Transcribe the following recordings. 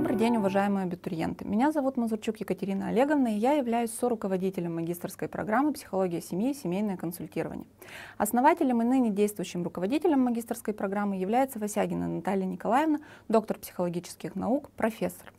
Добрый день, уважаемые абитуриенты. Меня зовут Мазурчук Екатерина Олеговна, и я являюсь руководителем магистрской программы «Психология семьи и семейное консультирование». Основателем и ныне действующим руководителем магистрской программы является Васягина Наталья Николаевна, доктор психологических наук, профессор.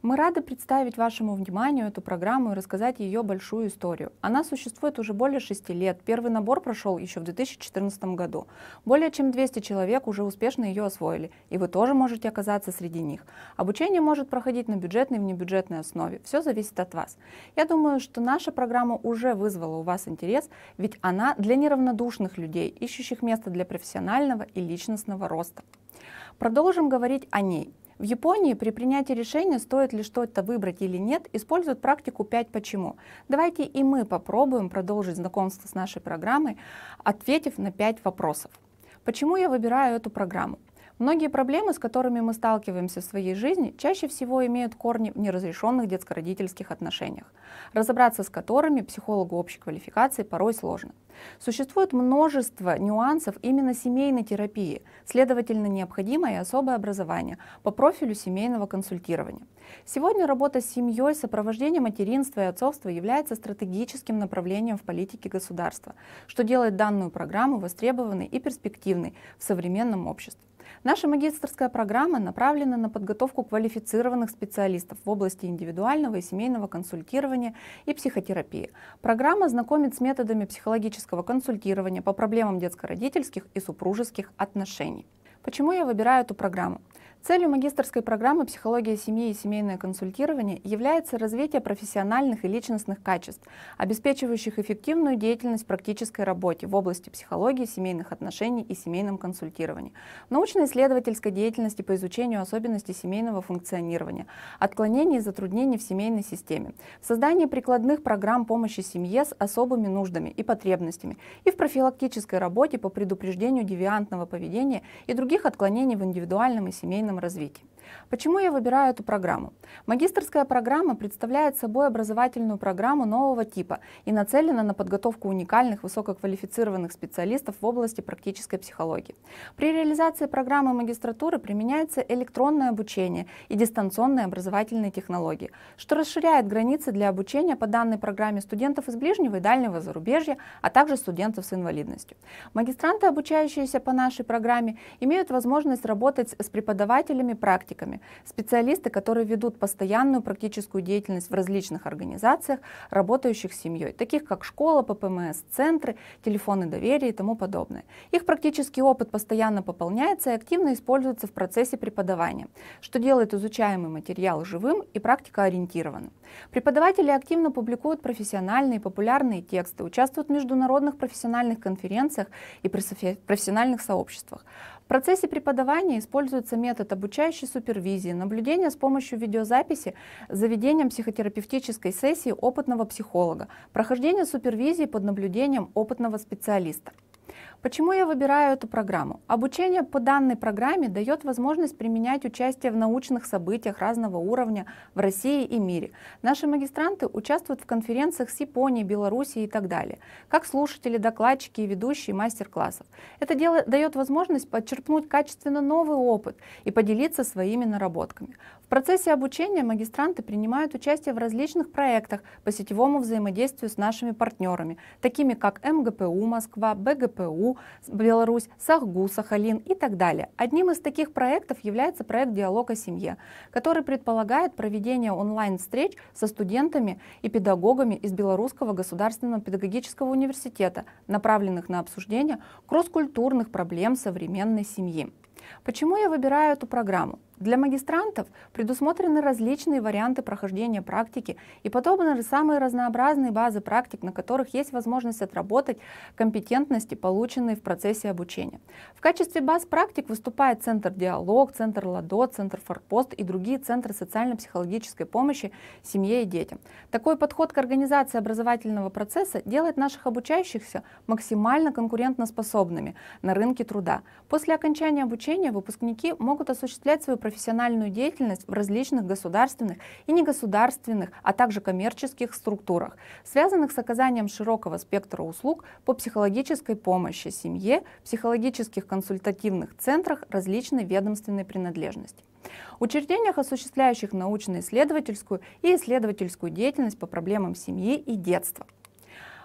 Мы рады представить вашему вниманию эту программу и рассказать ее большую историю. Она существует уже более шести лет. Первый набор прошел еще в 2014 году. Более чем 200 человек уже успешно ее освоили, и вы тоже можете оказаться среди них. Обучение может проходить на бюджетной и внебюджетной основе. Все зависит от вас. Я думаю, что наша программа уже вызвала у вас интерес, ведь она для неравнодушных людей, ищущих место для профессионального и личностного роста. Продолжим говорить о ней. В Японии при принятии решения, стоит ли что-то выбрать или нет, используют практику 5 почему. Давайте и мы попробуем продолжить знакомство с нашей программой, ответив на 5 вопросов. Почему я выбираю эту программу? Многие проблемы, с которыми мы сталкиваемся в своей жизни, чаще всего имеют корни в неразрешенных детско-родительских отношениях, разобраться с которыми психологу общей квалификации порой сложно. Существует множество нюансов именно семейной терапии, следовательно, необходимое и особое образование по профилю семейного консультирования. Сегодня работа с семьей, сопровождение материнства и отцовства является стратегическим направлением в политике государства, что делает данную программу востребованной и перспективной в современном обществе. Наша магистрская программа направлена на подготовку квалифицированных специалистов в области индивидуального и семейного консультирования и психотерапии. Программа знакомит с методами психологического консультирования по проблемам детско-родительских и супружеских отношений. Почему я выбираю эту программу? Целью магистрской программы «Психология семьи и семейное консультирование» является развитие профессиональных и личностных качеств, обеспечивающих эффективную деятельность в практической работе в области психологии, семейных отношений и семейном консультировании, научно-исследовательской деятельности по изучению особенностей семейного функционирования, отклонений и затруднений в семейной системе, создание прикладных программ помощи семье с особыми нуждами и потребностями и в профилактической работе по предупреждению девиантного поведения и других отклонений в индивидуальном и семейном развитии. Почему я выбираю эту программу? Магистрская программа представляет собой образовательную программу нового типа и нацелена на подготовку уникальных высококвалифицированных специалистов в области практической психологии. При реализации программы магистратуры применяется электронное обучение и дистанционные образовательные технологии, что расширяет границы для обучения по данной программе студентов из ближнего и дальнего зарубежья, а также студентов с инвалидностью. Магистранты, обучающиеся по нашей программе, имеют возможность работать с преподавателями практики практиками. Специалисты, которые ведут постоянную практическую деятельность в различных организациях, работающих с семьей, таких как школа, ППМС, центры, телефоны доверия и тому подобное. Их практический опыт постоянно пополняется и активно используется в процессе преподавания, что делает изучаемый материал живым и практикоориентированным. Преподаватели активно публикуют профессиональные и популярные тексты, участвуют в международных профессиональных конференциях и профессиональных сообществах. В процессе преподавания используется метод обучающей супервизии, наблюдения с помощью видеозаписи за ведением психотерапевтической сессии опытного психолога, прохождение супервизии под наблюдением опытного специалиста. Почему я выбираю эту программу? Обучение по данной программе дает возможность применять участие в научных событиях разного уровня в России и мире. Наши магистранты участвуют в конференциях с Японией, Белоруссией и так далее, как слушатели, докладчики и ведущие мастер-классов. Это дело, дает возможность подчерпнуть качественно новый опыт и поделиться своими наработками. В процессе обучения магистранты принимают участие в различных проектах по сетевому взаимодействию с нашими партнерами, такими как МГПУ Москва, БГПУ, СПУ Беларусь, САХГУ, Сахалин и так далее. Одним из таких проектов является проект «Диалог о семье», который предполагает проведение онлайн-встреч со студентами и педагогами из Белорусского государственного педагогического университета, направленных на обсуждение кросс-культурных проблем современной семьи. Почему я выбираю эту программу? Для магистрантов предусмотрены различные варианты прохождения практики и подобные самые разнообразные базы практик, на которых есть возможность отработать компетентности, полученные в процессе обучения. В качестве баз практик выступает Центр Диалог, Центр ЛАДО, Центр Форпост и другие центры социально-психологической помощи семье и детям. Такой подход к организации образовательного процесса делает наших обучающихся максимально конкурентоспособными на рынке труда. После окончания обучения обучения выпускники могут осуществлять свою профессиональную деятельность в различных государственных и негосударственных, а также коммерческих структурах, связанных с оказанием широкого спектра услуг по психологической помощи семье, психологических консультативных центрах различной ведомственной принадлежности учреждениях, осуществляющих научно-исследовательскую и исследовательскую деятельность по проблемам семьи и детства –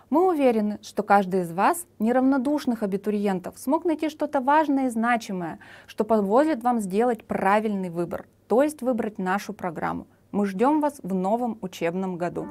мы уверены, что каждый из вас, неравнодушных абитуриентов, смог найти что-то важное и значимое, что позволит вам сделать правильный выбор, то есть выбрать нашу программу. Мы ждем вас в новом учебном году.